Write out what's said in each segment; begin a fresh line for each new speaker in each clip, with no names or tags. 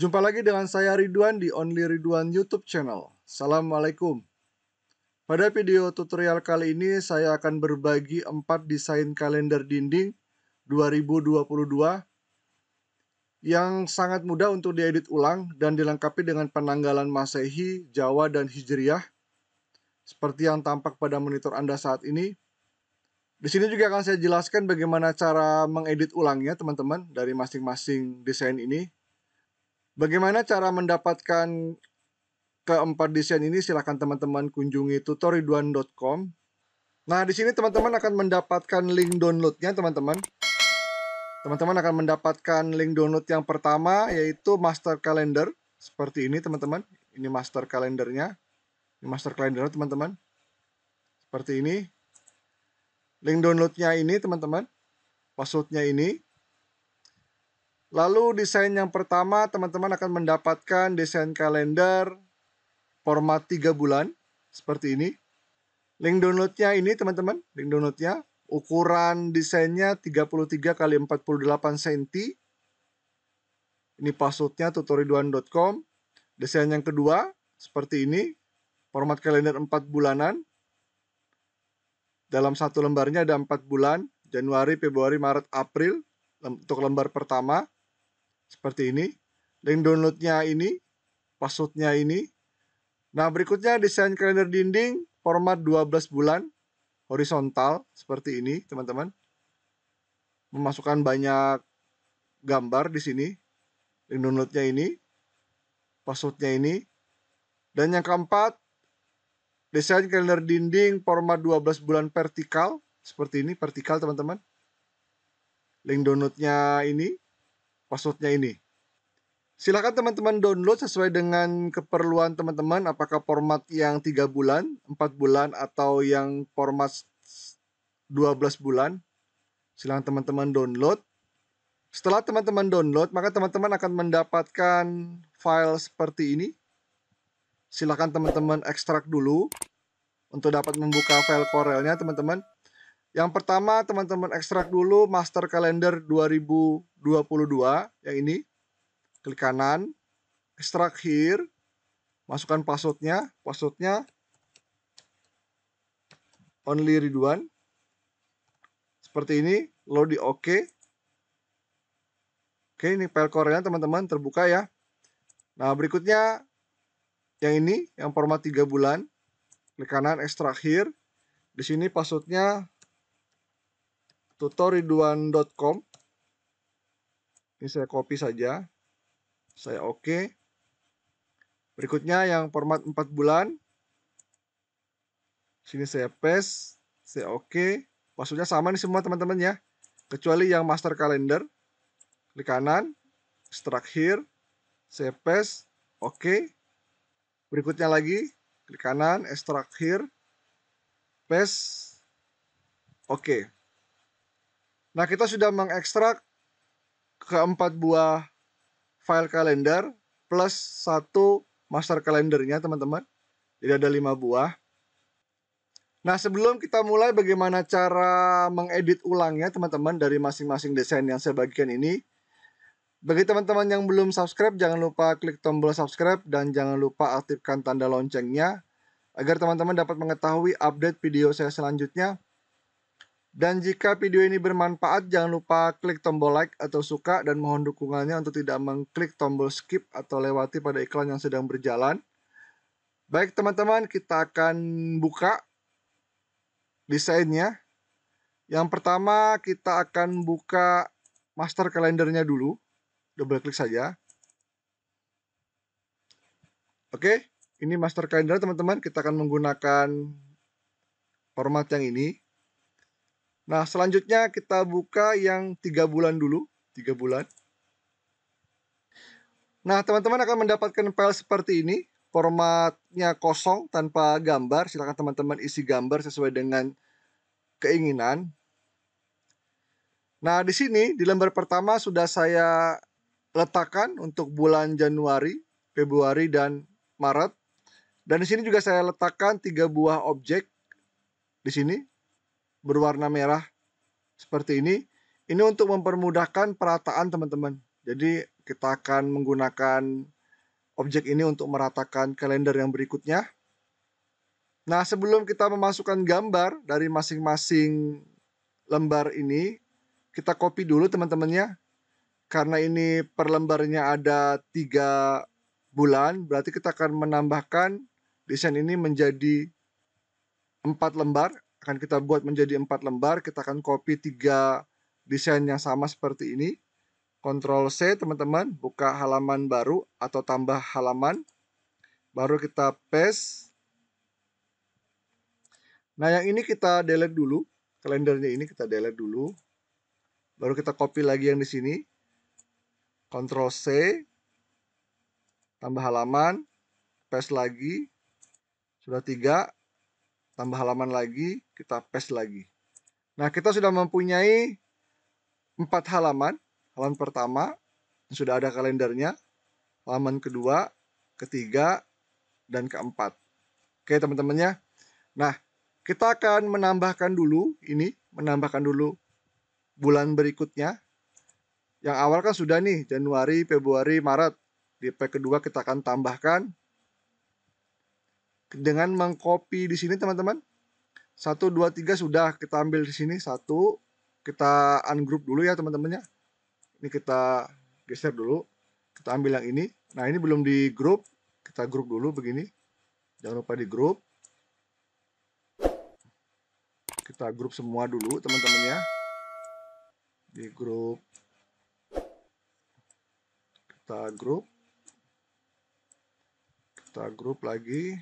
Jumpa lagi dengan saya Ridwan di Only Ridwan YouTube channel. Assalamualaikum. Pada video tutorial kali ini saya akan berbagi 4 desain kalender dinding 2022 yang sangat mudah untuk diedit ulang dan dilengkapi dengan penanggalan Masehi, Jawa, dan Hijriyah seperti yang tampak pada monitor Anda saat ini. Di sini juga akan saya jelaskan bagaimana cara mengedit ulangnya teman-teman dari masing-masing desain ini. Bagaimana cara mendapatkan keempat desain ini? Silahkan teman-teman kunjungi tutoriduan.com. Nah, di sini teman-teman akan mendapatkan link downloadnya, teman-teman. Teman-teman akan mendapatkan link download yang pertama, yaitu master calendar. Seperti ini, teman-teman. Ini master calendarnya. Ini master calendar, teman-teman. Seperti ini. Link downloadnya ini, teman-teman. Passwordnya ini. Lalu desain yang pertama teman-teman akan mendapatkan desain kalender format 3 bulan seperti ini. Link downloadnya ini teman-teman, link downloadnya ukuran desainnya 33 x 48 cm. Ini passwordnya tutoriduan.com. Desain yang kedua seperti ini, format kalender 4 bulanan. Dalam satu lembarnya ada 4 bulan, Januari, Februari, Maret, April untuk lembar pertama seperti ini link downloadnya ini passwordnya ini nah berikutnya desain kalender dinding format 12 bulan horizontal seperti ini teman-teman memasukkan banyak gambar di sini link downloadnya ini passwordnya ini dan yang keempat desain kalender dinding format 12 bulan vertikal seperti ini vertikal teman-teman link downloadnya ini passwordnya ini. Silahkan teman-teman download sesuai dengan keperluan teman-teman, apakah format yang 3 bulan, 4 bulan, atau yang format 12 bulan. Silahkan teman-teman download. Setelah teman-teman download, maka teman-teman akan mendapatkan file seperti ini. Silahkan teman-teman ekstrak dulu untuk dapat membuka file Corelnya, teman-teman. Yang pertama teman-teman ekstrak dulu master kalender 2022 yang ini. Klik kanan, ekstrak here, masukkan passwordnya, passwordnya only Ridwan. Seperti ini, lo di OK. Oke, ini file core teman-teman terbuka ya. Nah, berikutnya yang ini, yang format 3 bulan. Klik kanan, ekstrak here. Di sini passwordnya tutoriduan.com ini saya copy saja saya oke okay. berikutnya yang format 4 bulan sini saya paste saya oke okay. maksudnya sama nih semua teman-teman ya kecuali yang master calendar klik kanan extract here saya paste oke okay. berikutnya lagi klik kanan extract here paste oke okay. Nah, kita sudah mengekstrak keempat buah file kalender plus satu master kalendernya, teman-teman. Jadi ada lima buah. Nah, sebelum kita mulai bagaimana cara mengedit ulangnya, teman-teman, dari masing-masing desain yang saya bagikan ini. Bagi teman-teman yang belum subscribe, jangan lupa klik tombol subscribe dan jangan lupa aktifkan tanda loncengnya agar teman-teman dapat mengetahui update video saya selanjutnya dan jika video ini bermanfaat, jangan lupa klik tombol like atau suka dan mohon dukungannya untuk tidak mengklik tombol skip atau lewati pada iklan yang sedang berjalan. Baik teman-teman, kita akan buka desainnya. Yang pertama kita akan buka master kalendernya dulu. Double klik saja. Oke, ini master kalender teman-teman. Kita akan menggunakan format yang ini. Nah, selanjutnya kita buka yang tiga bulan dulu. tiga bulan. Nah, teman-teman akan mendapatkan file seperti ini. Formatnya kosong tanpa gambar. Silahkan teman-teman isi gambar sesuai dengan keinginan. Nah, di sini di lembar pertama sudah saya letakkan untuk bulan Januari, Februari, dan Maret. Dan di sini juga saya letakkan tiga buah objek di sini berwarna merah seperti ini. Ini untuk mempermudahkan perataan teman-teman. Jadi kita akan menggunakan objek ini untuk meratakan kalender yang berikutnya. Nah, sebelum kita memasukkan gambar dari masing-masing lembar ini, kita copy dulu teman-temannya. Karena ini per lembarnya ada tiga bulan, berarti kita akan menambahkan desain ini menjadi empat lembar akan kita buat menjadi empat lembar kita akan copy tiga desain yang sama seperti ini Ctrl C teman-teman buka halaman baru atau tambah halaman baru kita paste nah yang ini kita delete dulu kalendernya ini kita delete dulu baru kita copy lagi yang di sini Ctrl C tambah halaman paste lagi sudah tiga tambah halaman lagi, kita paste lagi. Nah, kita sudah mempunyai empat halaman. Halaman pertama sudah ada kalendernya, halaman kedua, ketiga, dan keempat. Oke, teman teman ya. Nah, kita akan menambahkan dulu ini, menambahkan dulu bulan berikutnya. Yang awal kan sudah nih, Januari, Februari, Maret. Di P kedua kita akan tambahkan dengan mengcopy di sini teman-teman. satu dua tiga sudah kita ambil di sini satu kita ungroup dulu ya teman-temannya. Ini kita geser dulu. Kita ambil yang ini. Nah, ini belum di group. Kita group dulu begini. Jangan lupa di group. Kita grup semua dulu teman-temannya. Di grup kita grup kita grup lagi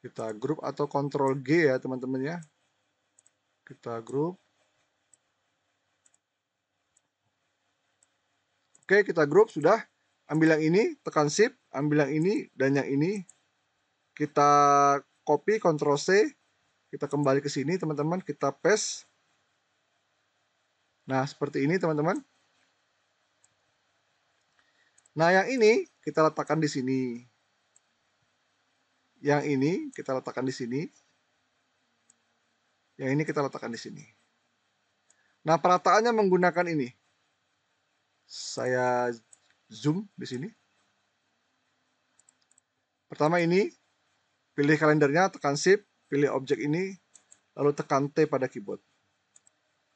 kita grup atau kontrol G ya teman-teman ya kita grup oke kita grup sudah ambil yang ini tekan shift ambil yang ini dan yang ini kita copy kontrol C kita kembali ke sini teman-teman kita paste nah seperti ini teman-teman nah yang ini kita letakkan di sini yang ini kita letakkan di sini. Yang ini kita letakkan di sini. Nah, perataannya menggunakan ini. Saya zoom di sini. Pertama ini, pilih kalendernya, tekan shift, pilih objek ini, lalu tekan T pada keyboard.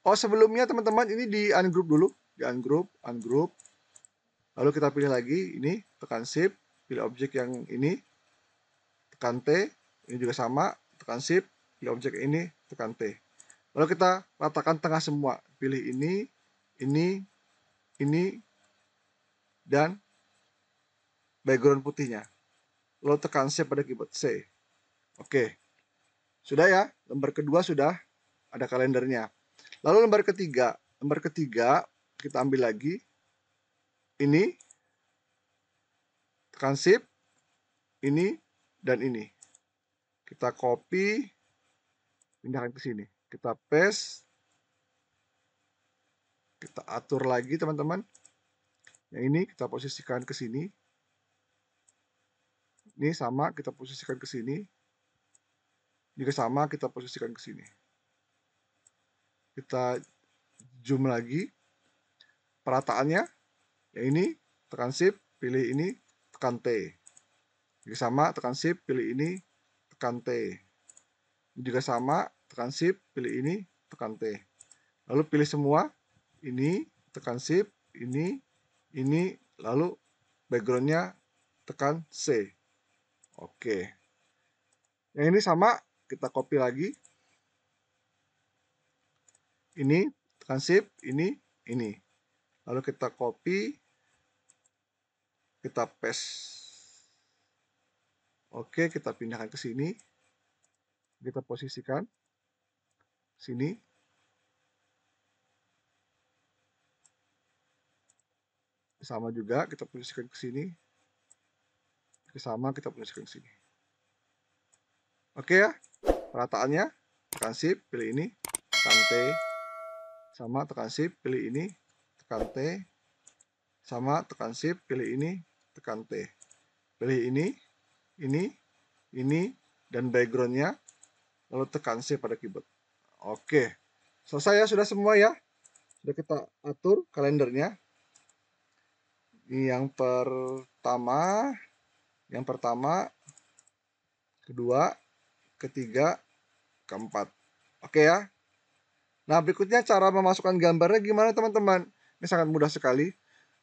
Oh, sebelumnya teman-teman, ini di ungroup dulu. Di ungroup, ungroup. Lalu kita pilih lagi, ini, tekan shift, pilih objek yang ini, tekan T ini juga sama tekan shift di objek ini tekan T lalu kita ratakan tengah semua pilih ini ini ini dan background putihnya lalu tekan shift pada keyboard C oke sudah ya lembar kedua sudah ada kalendernya lalu lembar ketiga lembar ketiga kita ambil lagi ini tekan shift ini dan ini. Kita copy, pindahkan ke sini. Kita paste, kita atur lagi teman-teman. Yang ini kita posisikan ke sini. Ini sama, kita posisikan ke sini. Juga sama, kita posisikan ke sini. Kita zoom lagi. Perataannya, yang ini, tekan shift, pilih ini, tekan T. Jika sama, tekan shift, pilih ini, tekan T. juga sama, tekan shift, pilih ini, tekan T. Lalu pilih semua, ini, tekan shift, ini, ini, lalu backgroundnya tekan C. Oke. Yang ini sama, kita copy lagi. Ini, tekan shift, ini, ini. Lalu kita copy, kita paste. Oke, kita pindahkan ke sini. Kita posisikan sini. Sama juga kita posisikan ke sini. Sama kita posisikan ke sini. Oke ya, perataannya tekan shift, pilih ini, tekan T. Sama tekan shift, pilih ini, tekan T. Sama tekan shift, pilih ini, tekan T. Pilih ini, ini, ini, dan backgroundnya. Lalu tekan C pada keyboard. Oke, selesai ya sudah semua ya. Sudah kita atur kalendernya. Ini yang pertama, yang pertama, kedua, ketiga, keempat. Oke ya. Nah, berikutnya cara memasukkan gambarnya gimana teman-teman? Ini sangat mudah sekali.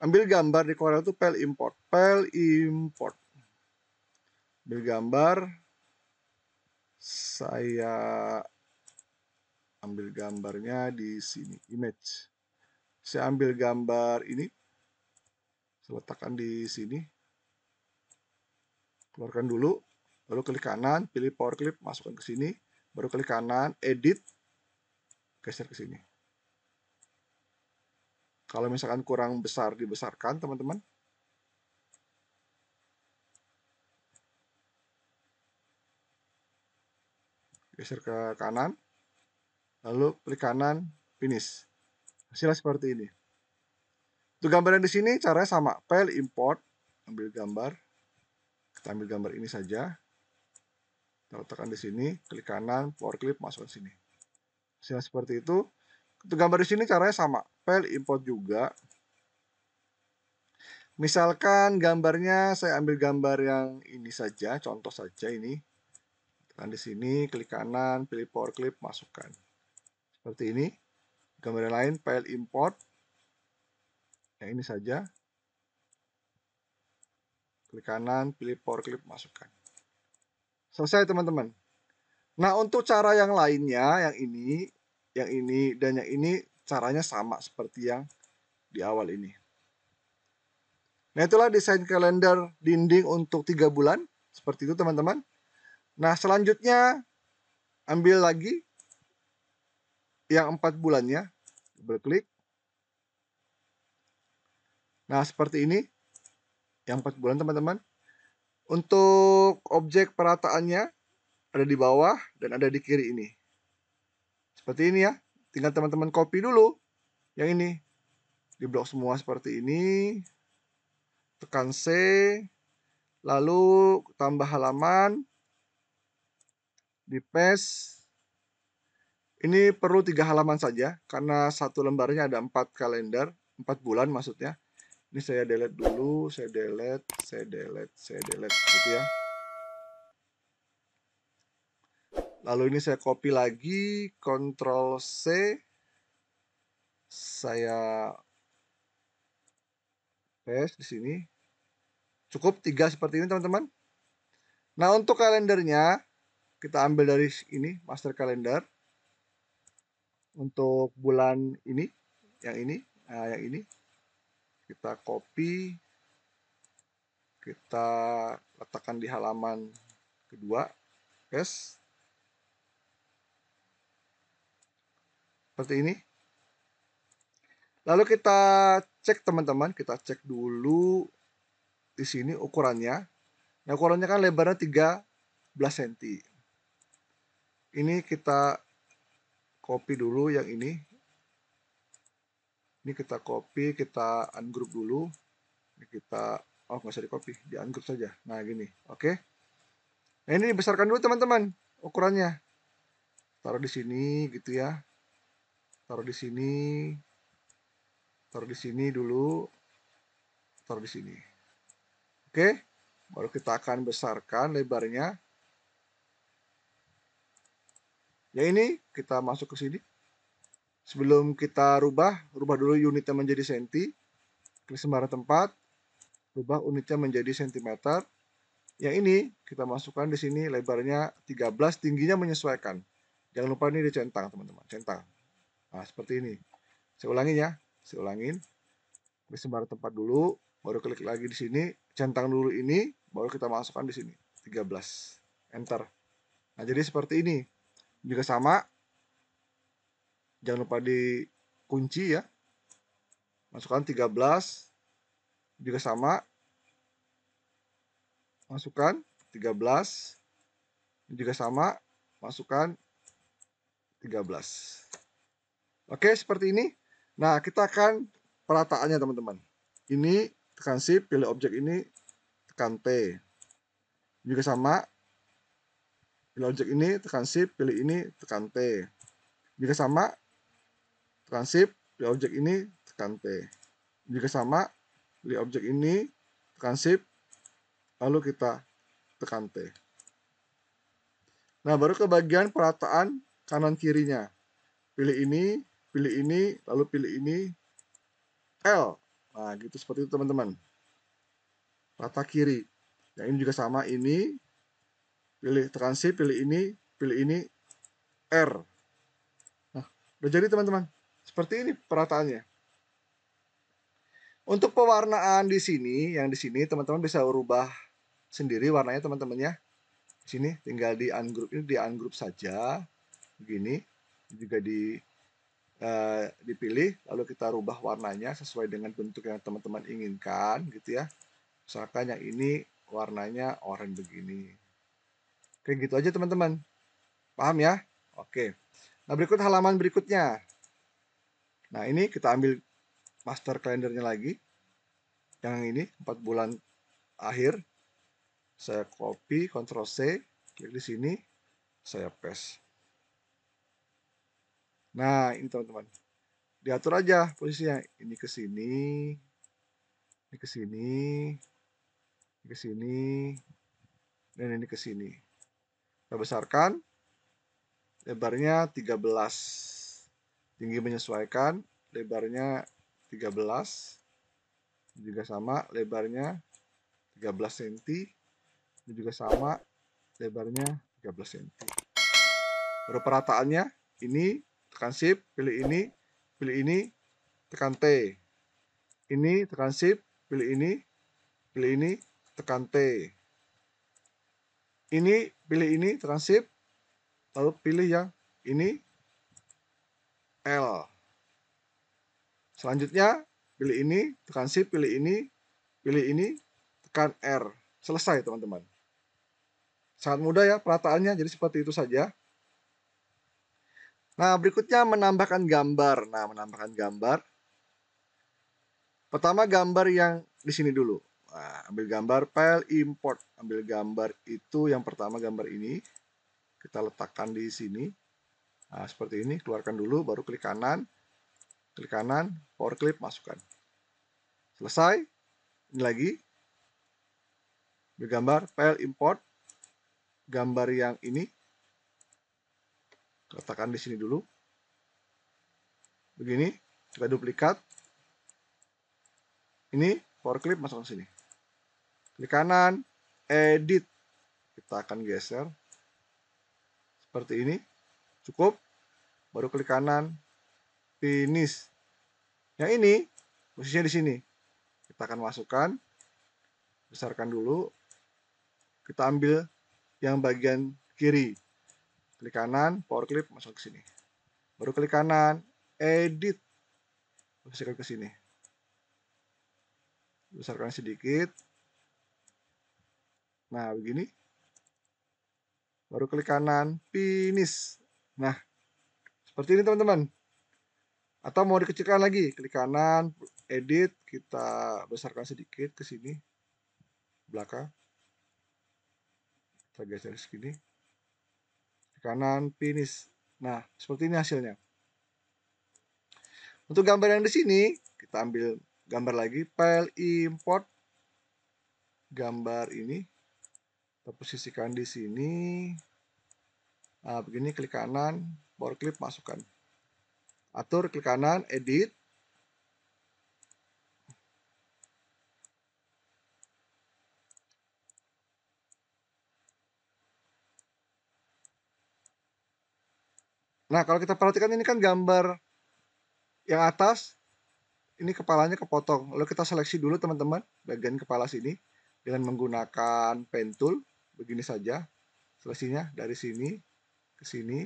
Ambil gambar di Corel itu file import, file import ambil gambar, saya ambil gambarnya di sini image saya ambil gambar ini saya letakkan di sini keluarkan dulu lalu klik kanan pilih power clip masukkan ke sini baru klik kanan edit geser ke sini kalau misalkan kurang besar dibesarkan teman-teman geser ke kanan lalu klik kanan finish hasilnya seperti ini untuk gambar yang di sini caranya sama file import ambil gambar kita ambil gambar ini saja kita letakkan di sini klik kanan power clip masuk ke sini hasilnya seperti itu untuk gambar di sini caranya sama file import juga misalkan gambarnya saya ambil gambar yang ini saja contoh saja ini Nah, di sini klik kanan, pilih power clip, masukkan. Seperti ini. Gambaran lain, file import. Yang ini saja. Klik kanan, pilih power clip, masukkan. Selesai, teman-teman. Nah, untuk cara yang lainnya, yang ini, yang ini, dan yang ini, caranya sama seperti yang di awal ini. Nah, itulah desain kalender dinding untuk 3 bulan. Seperti itu, teman-teman. Nah, selanjutnya ambil lagi yang empat bulannya, double klik. Nah, seperti ini yang empat bulan teman-teman. Untuk objek perataannya ada di bawah dan ada di kiri ini. Seperti ini ya. Tinggal teman-teman copy dulu yang ini. Di blok semua seperti ini. Tekan C, lalu tambah halaman, di paste ini perlu tiga halaman saja karena satu lembarnya ada empat kalender, empat bulan maksudnya. Ini saya delete dulu, saya delete, saya delete, saya delete gitu ya. Lalu ini saya copy lagi, Ctrl C. Saya paste di sini. Cukup tiga seperti ini teman-teman. Nah untuk kalendernya kita ambil dari ini master kalender untuk bulan ini yang ini nah yang ini kita copy kita letakkan di halaman kedua yes seperti ini lalu kita cek teman-teman kita cek dulu di sini ukurannya nah ukurannya kan lebarnya 13 cm ini kita copy dulu yang ini ini kita copy kita ungroup dulu ini kita oh nggak usah di copy di ungroup saja nah gini oke okay. nah ini dibesarkan dulu teman-teman ukurannya taruh di sini gitu ya taruh di sini taruh di sini dulu taruh di sini oke okay. baru kita akan besarkan lebarnya yang ini kita masuk ke sini. Sebelum kita rubah, rubah dulu unitnya menjadi senti. Klik sembarang tempat, rubah unitnya menjadi sentimeter. Yang ini kita masukkan di sini lebarnya 13, tingginya menyesuaikan. Jangan lupa ini dicentang teman-teman, centang. Nah, seperti ini. Saya ulangin ya, saya ulangin. Klik sembarang tempat dulu, baru klik lagi di sini, centang dulu ini, baru kita masukkan di sini, 13. Enter. Nah, jadi seperti ini juga sama jangan lupa dikunci ya masukkan 13 juga sama masukkan 13 juga sama masukkan 13 oke seperti ini nah kita akan perataannya teman-teman ini tekan shift pilih objek ini tekan T juga sama Pilih objek ini, tekan shift, pilih ini, tekan T. Jika sama, tekan shift, pilih objek ini, tekan T. Jika sama, pilih objek ini, tekan shift, lalu kita tekan T. Nah, baru ke bagian perataan kanan kirinya. Pilih ini, pilih ini, lalu pilih ini, L. Nah, gitu seperti itu teman-teman. Rata kiri. Yang ini juga sama, ini, pilih tekan pilih ini pilih ini R nah udah jadi teman-teman seperti ini perataannya untuk pewarnaan di sini yang di sini teman-teman bisa rubah sendiri warnanya teman-temannya di sini tinggal di ungroup ini di ungroup saja begini juga di uh, dipilih lalu kita rubah warnanya sesuai dengan bentuk yang teman-teman inginkan gitu ya misalkan yang ini warnanya oranye begini Kayak gitu aja teman-teman. Paham ya? Oke. Nah, berikut halaman berikutnya. Nah, ini kita ambil master kalendernya lagi. Yang ini 4 bulan akhir. Saya copy, Ctrl C, klik di sini, saya paste. Nah, ini teman-teman. Diatur aja posisinya. Ini ke sini, ini ke sini, ini ke sini, dan ini ke sini. Kita besarkan. Lebarnya 13. Tinggi menyesuaikan. Lebarnya 13. Juga sama. Lebarnya 13 cm. Ini juga sama. Lebarnya 13 cm. Baru perataannya. Ini. Tekan shift. Pilih ini. Pilih ini. Tekan T. Ini. Tekan shift. Pilih ini. Pilih ini. Tekan T ini pilih ini transit lalu pilih yang ini L selanjutnya pilih ini transit pilih ini pilih ini tekan R selesai teman-teman sangat mudah ya perataannya jadi seperti itu saja Nah, berikutnya menambahkan gambar. Nah, menambahkan gambar. Pertama gambar yang di sini dulu. Nah, ambil gambar file import. Ambil gambar itu yang pertama gambar ini. Kita letakkan di sini. Nah, seperti ini. Keluarkan dulu, baru klik kanan. Klik kanan, power clip, masukkan. Selesai. Ini lagi. Ambil gambar file import. Gambar yang ini. Letakkan di sini dulu. Begini. Kita duplikat. Ini power clip masuk ke sini di kanan edit kita akan geser seperti ini cukup baru klik kanan finish yang ini posisinya di sini kita akan masukkan besarkan dulu kita ambil yang bagian kiri klik kanan power clip masuk ke sini baru klik kanan edit besarkan ke sini besarkan sedikit Nah, begini. Baru klik kanan, finish. Nah, seperti ini teman-teman. Atau mau dikecilkan lagi, klik kanan, edit, kita besarkan sedikit ke sini. Belakang. Kita geser sini. Klik kanan, finish. Nah, seperti ini hasilnya. Untuk gambar yang di sini, kita ambil gambar lagi, file import gambar ini posisikan di sini nah, begini klik kanan power clip masukkan atur klik kanan edit Nah, kalau kita perhatikan ini kan gambar yang atas, ini kepalanya kepotong. Lalu kita seleksi dulu teman-teman bagian kepala sini dengan menggunakan pen tool begini saja seleksinya dari sini ke sini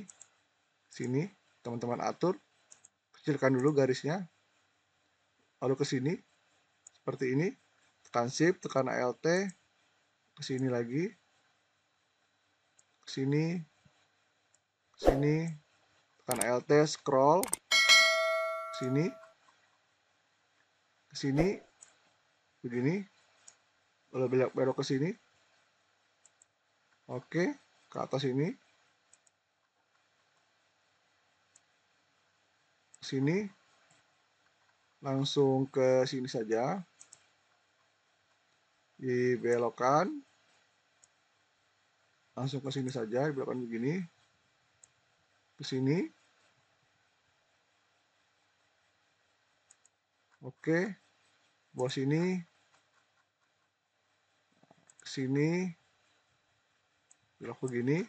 sini teman-teman atur kecilkan dulu garisnya lalu ke sini seperti ini tekan shift tekan alt ke sini lagi ke sini ke sini tekan alt scroll ke sini ke sini begini lalu belok belok ke sini Oke, ke atas ini. Sini. Langsung ke sini saja. Di belokan. Langsung ke sini saja, belokan begini. Ke sini. Oke. bos ini, Ke sini Belok begini.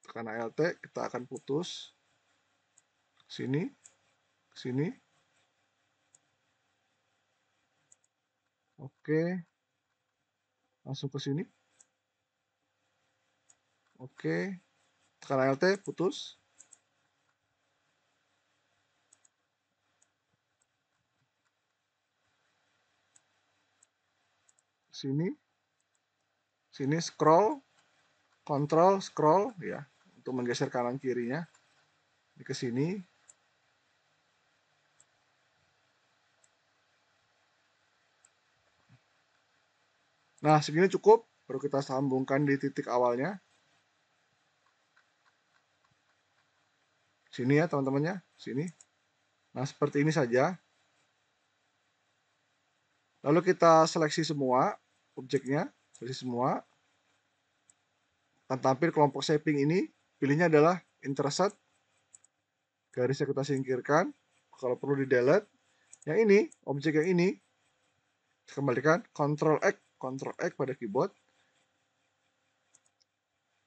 Tekan ALT, kita akan putus. Sini, sini. Oke. Langsung ke sini. Oke. Tekan ALT, putus. sini sini scroll control scroll ya untuk menggeser kanan kirinya ke sini nah segini cukup baru kita sambungkan di titik awalnya sini ya teman-temannya sini nah seperti ini saja lalu kita seleksi semua objeknya pilih semua akan tampil kelompok shaping ini pilihnya adalah intersect garisnya kita singkirkan kalau perlu di delete yang ini objek yang ini kembalikan Control X Control X pada keyboard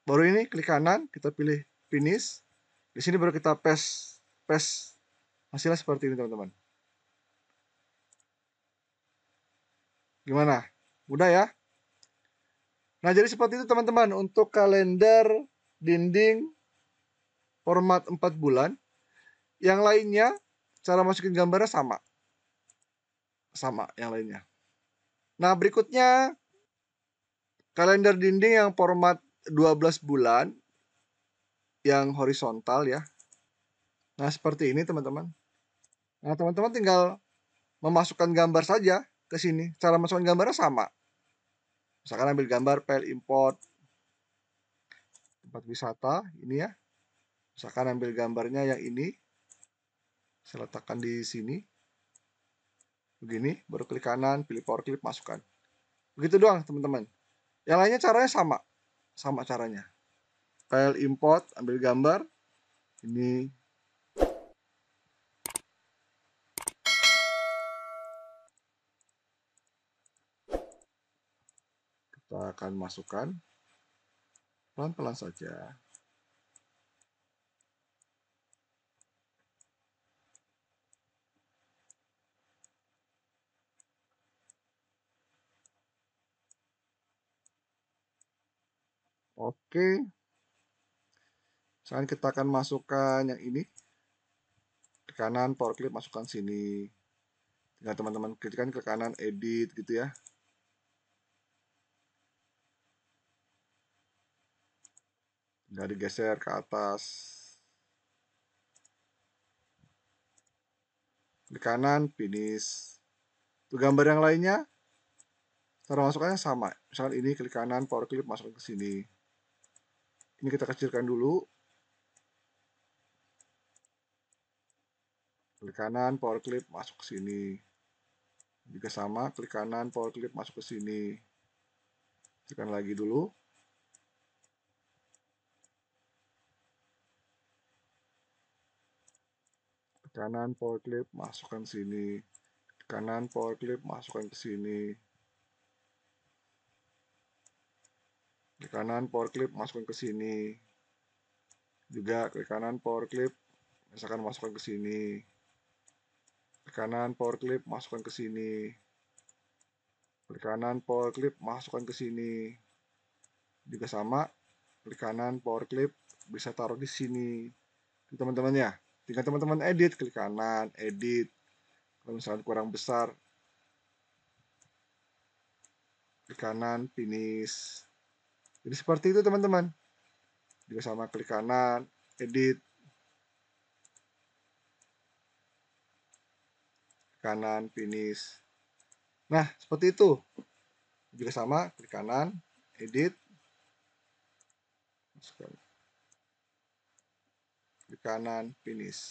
baru ini klik kanan kita pilih finish di sini baru kita paste paste hasilnya seperti ini teman-teman gimana Mudah ya. Nah, jadi seperti itu teman-teman untuk kalender dinding format 4 bulan. Yang lainnya cara masukin gambarnya sama. Sama yang lainnya. Nah, berikutnya kalender dinding yang format 12 bulan yang horizontal ya. Nah, seperti ini teman-teman. Nah, teman-teman tinggal memasukkan gambar saja ke sini. Cara masukkan gambarnya sama misalkan ambil gambar file import tempat wisata ini ya misalkan ambil gambarnya yang ini saya letakkan di sini begini baru klik kanan pilih power clip masukkan begitu doang teman-teman yang lainnya caranya sama sama caranya file import ambil gambar ini akan masukkan pelan-pelan saja. Oke. Sekarang kita akan masukkan yang ini. Ke kanan power clip masukkan sini. Tinggal teman-teman ketikan ke kanan edit gitu ya. dari geser ke atas di kanan finish untuk gambar yang lainnya cara masukannya sama misal ini klik kanan power clip masuk ke sini ini kita kecilkan dulu klik kanan power clip masuk ke sini juga sama klik kanan power clip masuk ke sini tekan lagi dulu kanan power clip masukkan ke sini kanan power clip masukkan ke sini klik kanan power clip masukkan ke sini juga klik kanan power clip misalkan masukkan ke sini klik kanan power clip masukkan ke sini klik kanan power clip masukkan ke sini juga sama klik kanan power clip bisa taruh di sini teman-teman ya tinggal teman-teman edit, klik kanan, edit. Kalau misalnya kurang besar, klik kanan, finish. Jadi seperti itu teman-teman. Juga sama klik kanan, edit. Kanan, finish. Nah, seperti itu. Juga sama, klik kanan, edit. sekali kanan finish.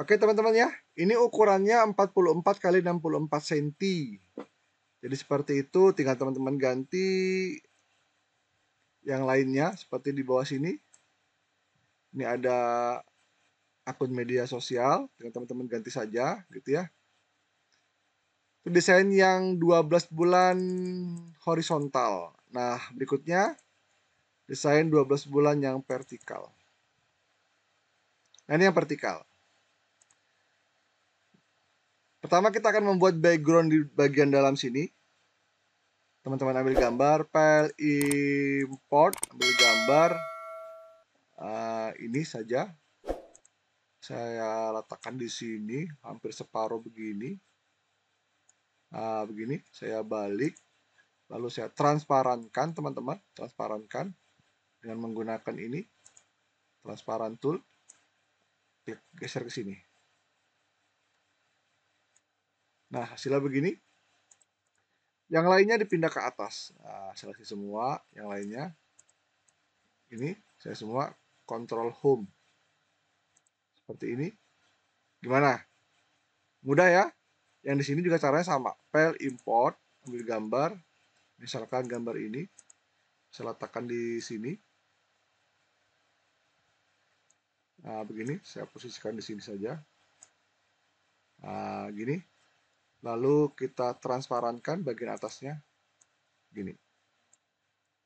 Oke teman-teman ya, ini ukurannya 44 kali 64 cm. Jadi seperti itu, tinggal teman-teman ganti yang lainnya seperti di bawah sini. Ini ada akun media sosial, tinggal teman-teman ganti saja gitu ya. Itu desain yang 12 bulan horizontal. Nah, berikutnya desain 12 bulan yang vertikal. Nah, ini yang vertikal. Pertama kita akan membuat background di bagian dalam sini. Teman-teman ambil gambar, file import, ambil gambar. Uh, ini saja. Saya letakkan di sini, hampir separuh begini. Uh, begini, saya balik. Lalu saya transparankan, teman-teman. Transparankan dengan menggunakan ini transparan tool klik geser ke sini nah hasilnya begini yang lainnya dipindah ke atas nah, seleksi semua yang lainnya ini saya semua control home seperti ini gimana mudah ya yang di sini juga caranya sama file import ambil gambar misalkan gambar ini saya letakkan di sini uh, begini saya posisikan di sini saja uh, gini lalu kita transparankan bagian atasnya gini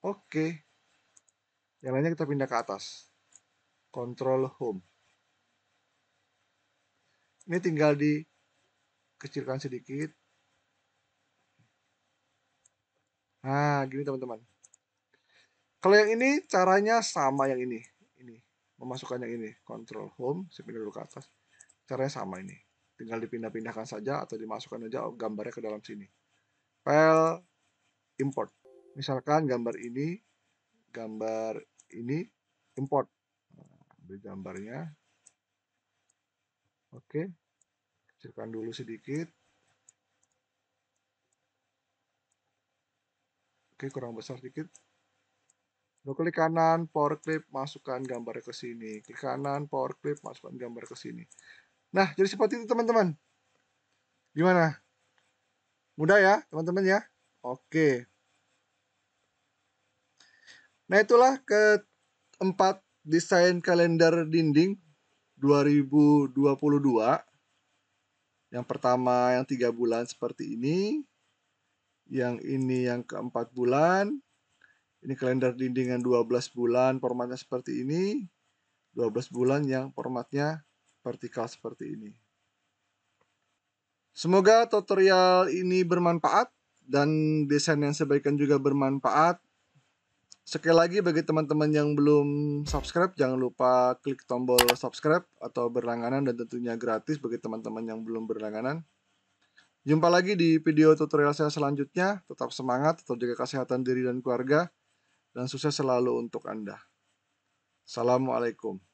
oke yang lainnya kita pindah ke atas control home ini tinggal dikecilkan sedikit nah gini teman-teman kalau yang ini caranya sama yang ini memasukkan yang ini control home saya pindah dulu ke atas caranya sama ini tinggal dipindah-pindahkan saja atau dimasukkan aja gambarnya ke dalam sini file import misalkan gambar ini gambar ini import ambil gambarnya oke kecilkan dulu sedikit oke kurang besar sedikit Lo klik kanan, power clip, masukkan gambar ke sini. Klik kanan, power clip, masukkan gambar ke sini. Nah, jadi seperti itu teman-teman. Gimana? Mudah ya, teman-teman ya? Oke. Nah, itulah keempat desain kalender dinding 2022. Yang pertama yang tiga bulan seperti ini. Yang ini yang keempat bulan ini kalender dindingan 12 bulan formatnya seperti ini 12 bulan yang formatnya vertikal seperti ini semoga tutorial ini bermanfaat dan desain yang saya berikan juga bermanfaat sekali lagi bagi teman-teman yang belum subscribe jangan lupa klik tombol subscribe atau berlangganan dan tentunya gratis bagi teman-teman yang belum berlangganan Jumpa lagi di video tutorial saya selanjutnya. Tetap semangat, tetap jaga kesehatan diri dan keluarga dan sukses selalu untuk Anda. Assalamualaikum.